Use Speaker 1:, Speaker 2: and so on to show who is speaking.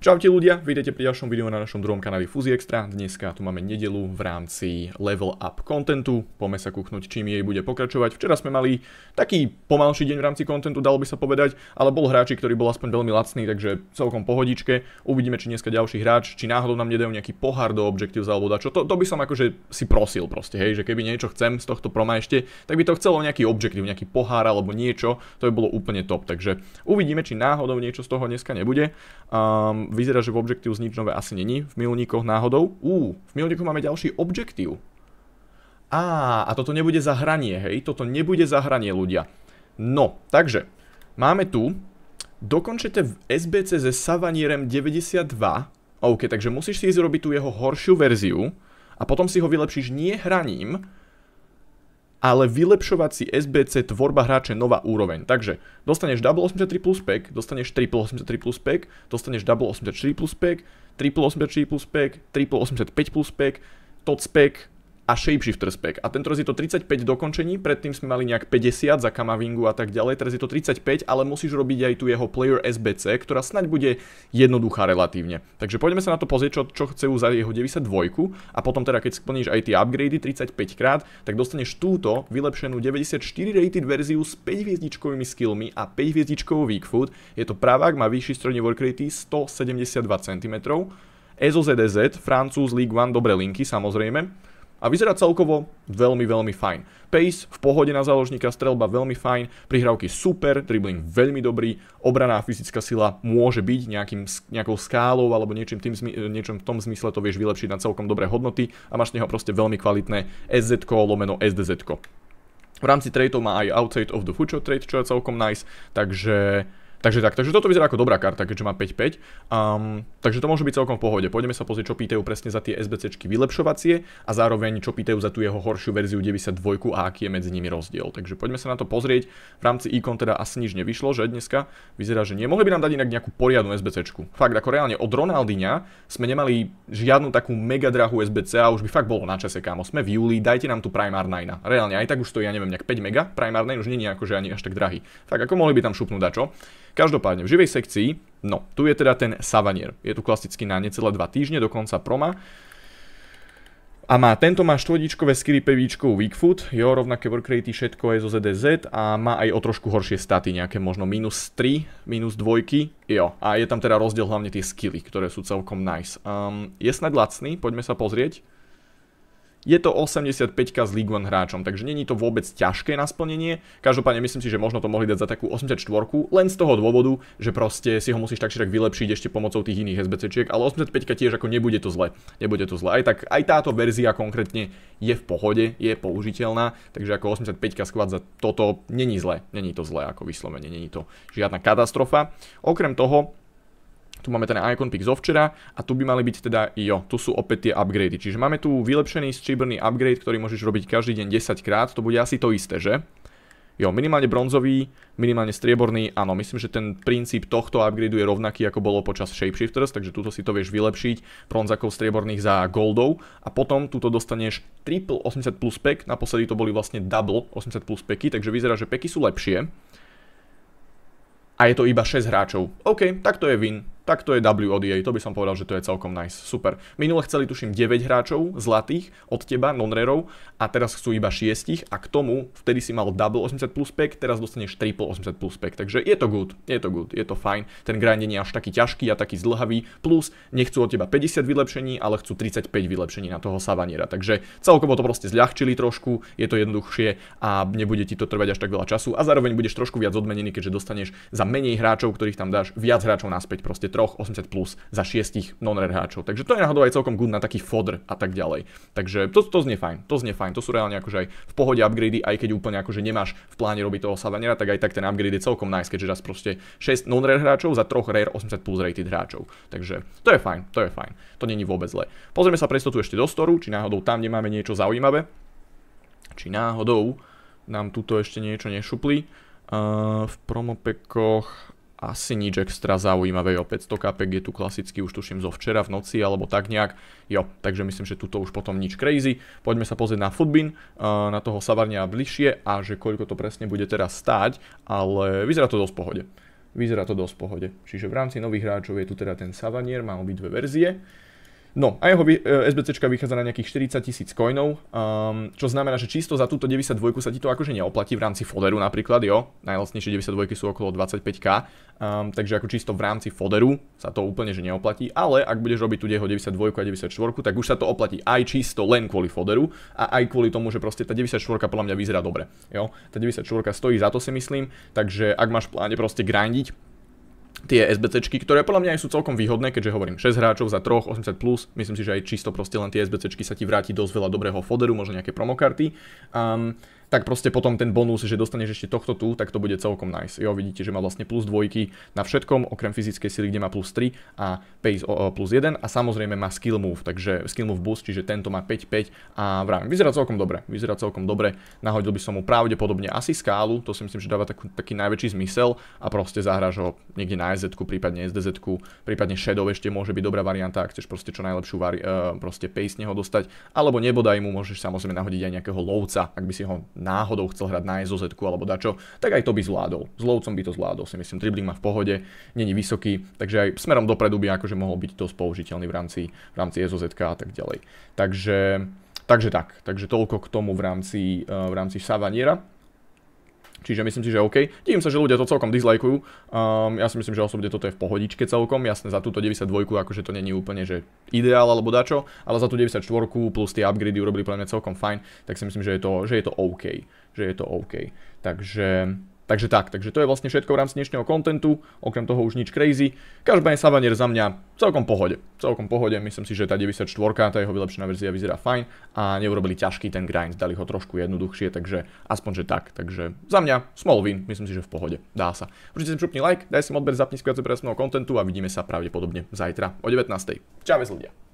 Speaker 1: Čaute ľudia, vítejte pri ďalšom videu na našom druhom kanáli Fuzi Extra. Dneska tu máme nedelu v rámci level up kontentu. Poďme sa kuchnúť, čím jej bude pokračovať. Včera sme mali taký pomalší deň v rámci kontentu, dalo by sa povedať, ale bol hráči, ktorý bol aspoň veľmi lacný, takže celkom pohodičke. Uvidíme, či dneska ďalší hráč, či náhodou nám nedajú nejaký pohár do objektív, alebo dačo. To, to by som akože si prosil proste, hej, že keby niečo chcem z tohto proma ešte, tak by to chcelo nejaký objektív, nejaký pohár alebo niečo, to by bolo úplne top. Takže uvidíme, či náhodou niečo z toho dneska nebude. Um, vyzerá, že v objektív nič nové asi není. V milníkoch náhodou. Ú, v milníkoch máme ďalší objektív. Á, a toto nebude zahranie, hej? Toto nebude zahranie, ľudia. No, takže, máme tu, dokončite v SBC ze Savanierem 92. OK, takže musíš si zrobiť tú jeho horšiu verziu a potom si ho vylepšíš nie hraním, ale vylepšovať si SBC tvorba hráče nová úroveň. Takže dostaneš double 83 plus pack, dostaneš triple 83 plus pack, dostaneš double 84 plus pack, triple 84 plus pack, triple 85 plus pack, tot spec a shapeshifter spec. A tento je to 35 dokončení, predtým sme mali nejak 50 za Kamavingu a tak ďalej, teraz je to 35, ale musíš robiť aj tu jeho player SBC, ktorá snaď bude jednoduchá relatívne. Takže poďme sa na to pozrieť, čo, čo chce za jeho 92 a potom teda keď splníš aj tie upgrady 35 krát, tak dostaneš túto vylepšenú 94 rated verziu s 5 hviezdičkovými skillmi a 5 hviezdičkovou weak food. Je to pravák, má vyšší strojne work rate 172 cm. EZO ZDZ, Francúz League One, dobré linky samozrejme a vyzerá celkovo veľmi, veľmi fajn. Pace v pohode na záložníka, strelba veľmi fajn, prihrávky super, dribbling veľmi dobrý, obraná fyzická sila môže byť nejakým, nejakou skálou alebo niečím, tým, e, v tom zmysle to vieš vylepšiť na celkom dobré hodnoty a máš z neho proste veľmi kvalitné SZ lomeno SDZ. -ko. V rámci tradeov má aj Outside of the Future trade, čo je celkom nice, takže Takže tak, takže toto vyzerá ako dobrá karta, keďže má 5-5. Um, takže to môže byť celkom v pohode. Poďme sa pozrieť, čo pýtajú presne za tie SBCčky vylepšovacie a zároveň čo pýtajú za tú jeho horšiu verziu 92 a aký je medzi nimi rozdiel. Takže poďme sa na to pozrieť. V rámci ikon teda asi nič nevyšlo, že dneska vyzerá, že nie. Mohli by nám dať inak nejakú poriadnu SBCčku. Fakt, ako reálne od Ronaldyňa sme nemali žiadnu takú mega drahú SBC a už by fakt bolo na čase, kámo. Sme v júli, dajte nám tu Primar 9. Reálne aj tak už stojí, ja neviem, nejak 5 mega. Primar 9 už nie je akože ani až tak drahý. Fakt, ako mohli by tam šupnúť dačo. Každopádne, v živej sekcii, no, tu je teda ten Savanier. Je tu klasicky na necelé dva týždne, dokonca proma. A má, tento má štvodičkové skilly pevíčkou weak jo, rovnaké workratey, všetko je zo ZDZ a má aj o trošku horšie staty, nejaké možno minus 3, minus 2, jo. A je tam teda rozdiel hlavne tie skilly, ktoré sú celkom nice. Um, je snad lacný, poďme sa pozrieť je to 85 s League One hráčom, takže není to vôbec ťažké na splnenie. Každopádne myslím si, že možno to mohli dať za takú 84, len z toho dôvodu, že proste si ho musíš tak či tak vylepšiť ešte pomocou tých iných SBCčiek, ale 85 tiež ako nebude to zle. Nebude to zle. Aj tak aj táto verzia konkrétne je v pohode, je použiteľná, takže ako 85 skvad za toto není zle. Není to zle ako vyslovene, není to žiadna katastrofa. Okrem toho, tu máme ten Icon Pick zo včera a tu by mali byť teda, jo, tu sú opäť tie upgrady. Čiže máme tu vylepšený stříbrný upgrade, ktorý môžeš robiť každý deň 10 krát, to bude asi to isté, že? Jo, minimálne bronzový, minimálne strieborný, áno, myslím, že ten princíp tohto upgradu je rovnaký, ako bolo počas Shapeshifters, takže túto si to vieš vylepšiť bronzakov strieborných za goldov a potom túto dostaneš triple 80 plus pack, naposledy to boli vlastne double 80 plus packy, takže vyzerá, že peky sú lepšie a je to iba 6 hráčov. OK, tak to je win tak to je WODA, to by som povedal, že to je celkom nice, super. Minule chceli tuším 9 hráčov, zlatých, od teba, non rerov a teraz chcú iba 6 a k tomu, vtedy si mal double 80 plus pack, teraz dostaneš triple 80 plus pack, takže je to good, je to good, je to fajn, ten grind nie je až taký ťažký a taký zdlhavý, plus nechcú od teba 50 vylepšení, ale chcú 35 vylepšení na toho savaniera, takže celkovo to proste zľahčili trošku, je to jednoduchšie a nebude ti to trvať až tak veľa času a zároveň budeš trošku viac odmenený, keďže dostaneš za menej hráčov, ktorých tam dáš, viac hráčov naspäť, proste 80 plus za 6 non-rare hráčov. Takže to je náhodou aj celkom good na taký fodr a tak ďalej. Takže to, to znie fajn, to znie fajn, to sú reálne akože aj v pohode upgrady, aj keď úplne akože nemáš v pláne robiť toho savanera, tak aj tak ten upgrade je celkom nice, keďže raz proste 6 non-rare hráčov za troch rare 80 plus rated hráčov. Takže to je fajn, to je fajn, to není vôbec zle. Pozrieme sa tu ešte do storu, či náhodou tam nemáme niečo zaujímavé, či náhodou nám tuto ešte niečo nešuplí. Uh, eh, v promopekoch asi nič extra zaujímavé. Jo, 500 kapek je tu klasicky, už tuším zo včera v noci alebo tak nejak. Jo, takže myslím, že tuto už potom nič crazy. Poďme sa pozrieť na Footbin, eh, na toho Savarnia bližšie a že koľko to presne bude teraz stáť, ale vyzerá to dosť pohode. Vyzerá to dosť pohode. Čiže v rámci nových hráčov je tu teda ten Savanier, má dve verzie. No a jeho e, SBCčka vychádza na nejakých 40 tisíc coinov, um, čo znamená, že čisto za túto 92 sa ti to akože neoplatí v rámci foderu napríklad, jo. Najlacnejšie 92 sú okolo 25k, um, takže ako čisto v rámci foderu sa to úplne že neoplatí, ale ak budeš robiť tu jeho 92 a 94, tak už sa to oplatí aj čisto len kvôli foderu a aj kvôli tomu, že proste tá 94 podľa mňa vyzerá dobre, jo. Tá 94 stojí za to si myslím, takže ak máš pláne proste grindiť, tie SBCčky, ktoré podľa mňa aj sú celkom výhodné, keďže hovorím 6 hráčov za 3, 80+, plus, myslím si, že aj čisto proste len tie SBCčky sa ti vráti dosť veľa dobrého foderu, možno nejaké promokarty. Um, tak proste potom ten bonus, že dostaneš ešte tohto tu, tak to bude celkom nice. Jo, vidíte, že má vlastne plus dvojky na všetkom, okrem fyzickej sily, kde má plus 3 a pace o, o, plus 1 a samozrejme má skill move, takže skill move boost, čiže tento má 5-5 a vrám. vyzerá celkom dobre, vyzerá celkom dobre, nahodil by som mu pravdepodobne asi skálu, to si myslím, že dáva takú, taký najväčší zmysel a proste zahráš ho niekde na SZ, prípadne SDZ, prípadne Shadow ešte môže byť dobrá varianta, ak chceš proste čo najlepšiu vari, uh, proste pace neho dostať, alebo nebodaj mu môžeš samozrejme nahodiť aj nejakého lovca, ak by si ho náhodou chcel hrať na SOZ alebo dačo, tak aj to by zvládol. S Lovcom by to zvládol, si myslím. Dribbling má v pohode, není vysoký, takže aj smerom dopredu by akože mohol byť to použiteľný v rámci, v rámci SOZ a tak ďalej. Takže, takže tak, takže toľko k tomu v rámci, eh, v rámci Savaniera. Čiže myslím si, že OK. Divím sa, že ľudia to celkom dislajkujú. Um, ja si myslím, že osobne toto je v pohodičke celkom. Jasne, za túto 92, akože to není úplne, že ideál alebo dačo, ale za tú 94 plus tie upgrady urobili pre mňa celkom fajn, tak si myslím, že je to, že je to OK. Že je to OK. Takže Takže tak, takže to je vlastne všetko v rámci dnešného kontentu, okrem toho už nič crazy. Každopádne Savanier za mňa celkom pohode, celkom pohode, myslím si, že tá 94, tá jeho vylepšená verzia vyzerá fajn a neurobili ťažký ten grind, dali ho trošku jednoduchšie, takže aspoň že tak, takže za mňa small win, myslím si, že v pohode, dá sa. Určite si šupni like, daj si odber, zapni si pre presného kontentu a vidíme sa pravdepodobne zajtra o 19. Čau ľudia.